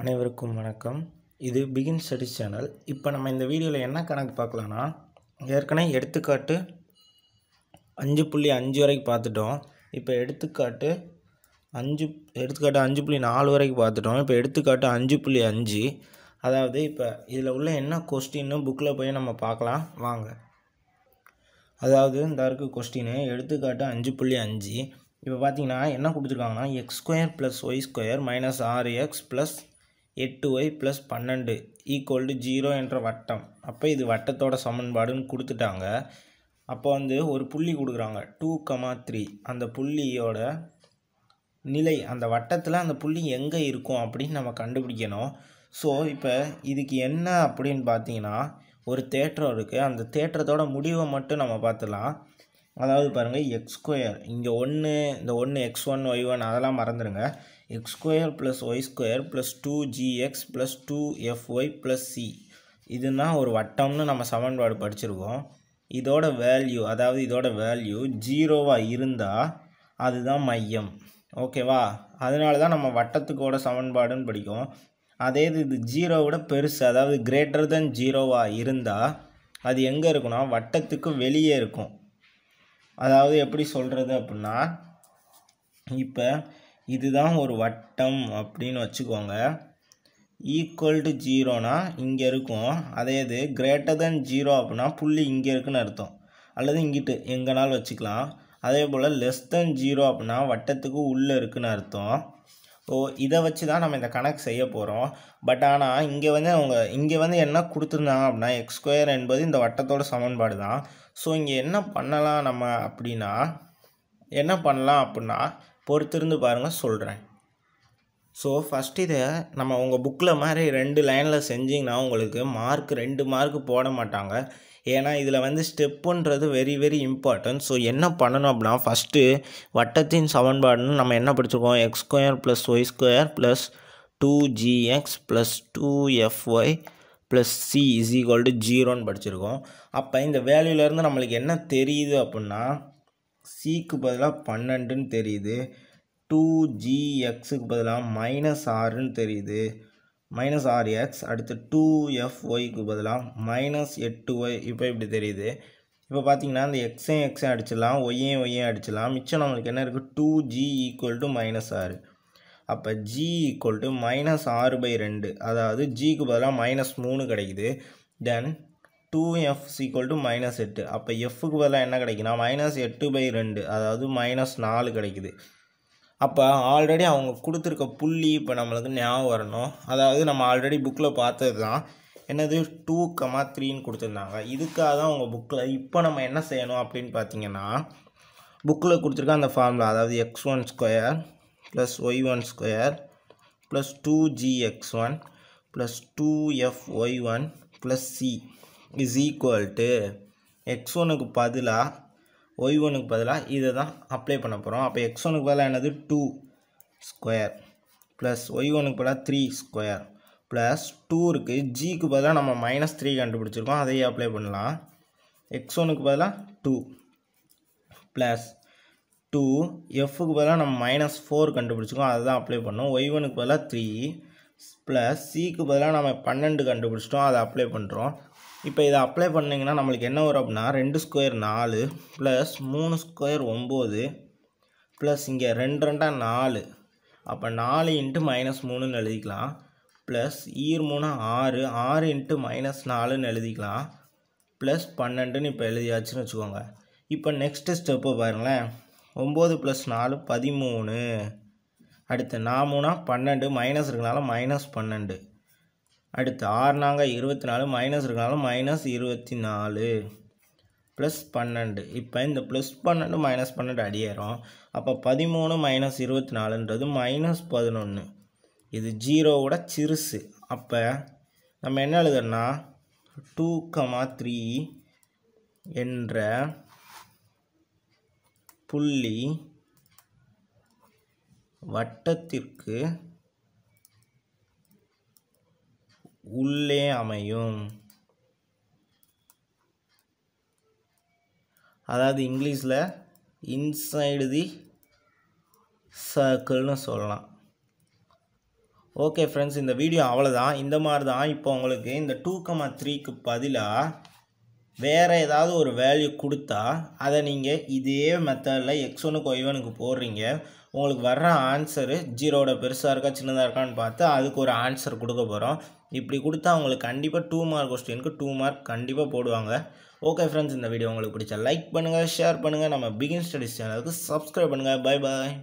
அனைவருக்கும் வணக்கம் இது பிகின் ஸ்டடி சேனல் இப்போ நம்ம இந்த வீடியோவில் என்ன கணக்கு பார்க்கலான்னா ஏற்கனவே எடுத்துக்காட்டு அஞ்சு புள்ளி அஞ்சு வரைக்கும் பார்த்துட்டோம் இப்போ எடுத்துக்காட்டு அஞ்சு எடுத்துக்காட்டு அஞ்சு புள்ளி நாலு வரைக்கும் பார்த்துட்டோம் இப்போ எடுத்துக்காட்டு அஞ்சு புள்ளி அஞ்சு அதாவது இப்போ இதில் உள்ள என்ன கொஸ்டின்னு புக்கில் போய் நம்ம பார்க்கலாம் வாங்க அதாவது இந்த இருக்குது கொஸ்டின் எடுத்துக்காட்டு அஞ்சு புள்ளி அஞ்சு இப்போ பார்த்தீங்கன்னா என்ன கொடுத்துருக்காங்கன்னா x square plus y square minus ஆறு எக்ஸ் ப்ளஸ் எட்டு ஒய் ப்ளஸ் பன்னெண்டு ஈக்குவல்டு ஜீரோ என்ற வட்டம் அப்போ இது வட்டத்தோட சமன்பாடுன்னு கொடுத்துட்டாங்க அப்போ வந்து ஒரு புள்ளி கொடுக்குறாங்க டூ கமா த்ரீ அந்த புள்ளியோட நிலை அந்த வட்டத்தில் அந்த புள்ளி எங்கே இருக்கும் அப்படின்னு நம்ம கண்டுபிடிக்கணும் ஸோ இப்போ இதுக்கு என்ன அப்படின்னு பார்த்தீங்கன்னா ஒரு தேற்றம் இருக்குது அந்த தேட்டரத்தோட முடிவை மட்டும் நம்ம பார்த்துலாம் அதாவது பாருங்கள் எக்ஸ்கொயர் இங்கே ஒன்று இந்த ஒன்று எக்ஸ் ஒன் ஒய் ஒன் அதெல்லாம் மறந்துடுங்க x square plus y square plus two g x plus two f y plus c இதுனா ஒரு வட்டம்னு நம்ம சமன்பாடு படிச்சிருக்கோம் இதோட வேல்யூ அதாவது இதோட வேல்யூ ஜீரோவாக இருந்தால் அதுதான் மையம் ஓகேவா அதனால தான் நம்ம வட்டத்துக்கோட சமன்பாடுன்னு படிக்கும் அதே இது இது ஜீரோவோட பெருசு அதாவது கிரேட்டர் தென் ஜீரோவாக இருந்தால் அது எங்கே இருக்கும்னா வட்டத்துக்கு வெளியே இருக்கும் அதாவது எப்படி சொல்கிறது அப்படின்னா இப்போ இதுதான் ஒரு வட்டம் அப்படின்னு வச்சுக்கோங்க ஈக்குவல் டு ஜீரோனா இங்கே இருக்கும் அதே இது கிரேட்டர் தென் ஜீரோ அப்படின்னா புள்ளி இங்கே இருக்குதுன்னு அர்த்தம் அல்லது இங்கிட்டு எங்கேனாலும் வச்சுக்கலாம் அதே போல் லெஸ் தென் ஜீரோ அப்படின்னா வட்டத்துக்கு உள்ளே இருக்குன்னு அர்த்தம் ஸோ இதை வச்சு தான் நம்ம இந்த கணக்கு செய்ய போகிறோம் பட் ஆனால் இங்கே வந்து அவங்க இங்கே வந்து என்ன கொடுத்துருந்தாங்க அப்படின்னா எக்ஸ் ஸ்கொயர் என்பது இந்த வட்டத்தோட சமன்பாடு தான் ஸோ இங்கே என்ன பண்ணலாம் நம்ம அப்படின்னா என்ன பண்ணலாம் அப்படின்னா பொறுத்திருந்து பாருங்கள் சொல்கிறேன் ஸோ ஃபஸ்ட் இதை நம்ம உங்கள் புக்கில் மாதிரி ரெண்டு லைனில் செஞ்சிங்கன்னா உங்களுக்கு மார்க் ரெண்டு மார்க் போட மாட்டாங்க ஏன்னா இதில் வந்து ஸ்டெப்புன்றது வெரி வெரி இம்பார்ட்டன்ட் ஸோ என்ன பண்ணணும் அப்படின்னா ஃபஸ்ட்டு வட்டத்தின் சமன்பாடுன்னு நம்ம என்ன படிச்சிருக்கோம் x square plus y square plus two g x plus two f y plus c is equal to ஜீரோன்னு படிச்சிருக்கோம் அப்போ இந்த வேல்யூலேருந்து நம்மளுக்கு என்ன தெரியுது அப்படின்னா சிக்கு பதிலாக பன்னெண்டுன்னு தெரியுது டூ ஜி எக்ஸுக்கு பதிலாக மைனஸ் ஆறுன்னு தெரியுது மைனஸ் ஆறு எக்ஸ் அடுத்து டூ எஃப் ஒய்க்கு பதிலாக மைனஸ் எட்டு ஒய் இப்போ இப்படி தெரியுது இப்போ பார்த்தீங்கன்னா அந்த எக்ஸையும் எக்ஸையும் அடிச்சிடலாம் ஒய்யையும் ஒய்யையும் அடிச்சிடலாம் மிச்சம் நம்மளுக்கு என்ன இருக்குது two g equal to minus ஆறு அப்போ ஜி ஈக்குவல் டு மைனஸ் ஆறு பை ரெண்டு அதாவது ஜிக்கு பதிலாக மைனஸ் மூணு கிடைக்குது then two f equal to minus எட்டு அப்போ எஃப்க்கு பதிலாக என்ன கிடைக்குன்னா மைனஸ் எட்டு பை ரெண்டு அதாவது மைனஸ் நாலு கிடைக்குது அப்போ ஆல்ரெடி அவங்க கொடுத்துருக்க புள்ளி இப்போ நம்மளுக்கு ஞாபகம் வரணும் அதாவது நம்ம ஆல்ரெடி புக்கில் பார்த்தது தான் என்னது டூ கமா த்ரீன்னு கொடுத்துருந்தாங்க இதுக்காக தான் புக்கில் இப்போ நம்ம என்ன செய்யணும் அப்படின்னு பார்த்தீங்கன்னா புக்கில் கொடுத்துருக்க அந்த ஃபார்முலா அதாவது x one square plus y one square plus two g x one plus two f y one plus c is equal to x ஒனுக்கு பதிலாக ஒய் ஒனுக்கு பதிலாக இதை தான் அப்ளை பண்ண போகிறோம் அப்போ எக்ஸ் ஒனுக்கு பதிலாக என்னது டூ ஸ்கொயர் ப்ளஸ் ஒய் ஒனுக்கு பதிலாக த்ரீ ஸ்கொயர் ப்ளஸ் டூ இருக்குது ஜிக்கு பதிலாக நம்ம மைனஸ் த்ரீ கண்டுபிடிச்சிருக்கோம் அதையே அப்ளை பண்ணலாம் எக்ஸ் ஒனுக்கு பதிலாக டூ ப்ளஸ் டூ எஃப்க்கு பதிலாக நம்ம மைனஸ் ஃபோர் கண்டுபிடிச்சிருக்கோம் அதை தான் அப்ளை பண்ணோம் ஒய் ஒனுக்கு பதிலாக த்ரீ ப்ளஸ் சிக்கு பதிலாக நம்ம பன்னெண்டு கண்டுபிடிச்சிட்டோம் அதை அப்ளை பண்ணுறோம் இப்போ இதை அப்ளை பண்ணிங்கன்னா நம்மளுக்கு என்ன வரும் அப்படின்னா ரெண்டு ஸ்கொயர் நாலு ப்ளஸ் மூணு ஸ்கொயர் ஒம்பது ப்ளஸ் இங்கே ரெண்டு ரெண்டாக நாலு அப்போ நாலு இன்ட்டு மைனஸ் மூணுன்னு எழுதிக்கலாம் ப்ளஸ் ஈர் மூணு ஆறு ஆறு இன்ட்டு மைனஸ் நாலுன்னு எழுதிக்கலாம் ப்ளஸ் பன்னெண்டுன்னு இப்போ எழுதியாச்சுன்னு வச்சுக்கோங்க இப்போ நெக்ஸ்ட்டு ஸ்டெப்பு பாருங்களேன் ஒம்பது ப்ளஸ் நாலு பதிமூணு அடுத்து நான் மூணா பன்னெண்டு மைனஸ் இருக்கனால மைனஸ் பன்னெண்டு அடுத்து ஆறு இருபத்தி நாலு மைனஸ் இருக்கனால மைனஸ் இருபத்தி நாலு ப்ளஸ் பன்னெண்டு இப்போ இந்த ப்ளஸ் பன்னெண்டு மைனஸ் பன்னெண்டு அடியேறோம் அப்போ பதிமூணு மைனஸ் இருபத்தி நாலுன்றது மைனஸ் பதினொன்று இது ஜீரோவோட சிறுசு அப்போ நம்ம என்ன எழுதுனா டூ கமா த்ரீ என்ற புள்ளி வட்டத்திற்கு உள்ளே அமையும் அதாவது இங்கிலீஷில் இன்சைடு தி சர்க்கிள்னு சொல்லலாம் ஓகே ஃப்ரெண்ட்ஸ் இந்த வீடியோ அவ்வளோதான் இந்த மாதிரி தான் இப்போ உங்களுக்கு இந்த டூ கமா த்ரீக்கு பதிலாக வேறு ஏதாவது ஒரு வேல்யூ கொடுத்தா அதை நீங்கள் இதே மெத்தடில் எக்ஸ் ஒனுக்கு ஒய்வனுக்கு போடுறீங்க உங்களுக்கு வர்ற ஆன்சரு ஜீரோட பெருசாக இருக்கா சின்னதாக இருக்கான்னு பார்த்து அதுக்கு ஒரு ஆன்சர் கொடுக்க போகிறோம் இப்படி கொடுத்தா அவங்களுக்கு கண்டிப்பாக டூ மார்க் கொஸ்டினுக்கு டூ மார்க் கண்டிப்பாக போடுவாங்க ஓகே ஃப்ரெண்ட்ஸ் இந்த வீடியோ உங்களுக்கு பிடிச்சா லைக் பண்ணுங்கள் ஷேர் பண்ணுங்கள் நம்ம பிகின் ஸ்டடிஸ் சேனலுக்கு சப்ஸ்கிரைப் பண்ணுங்கள் பாய் பாய்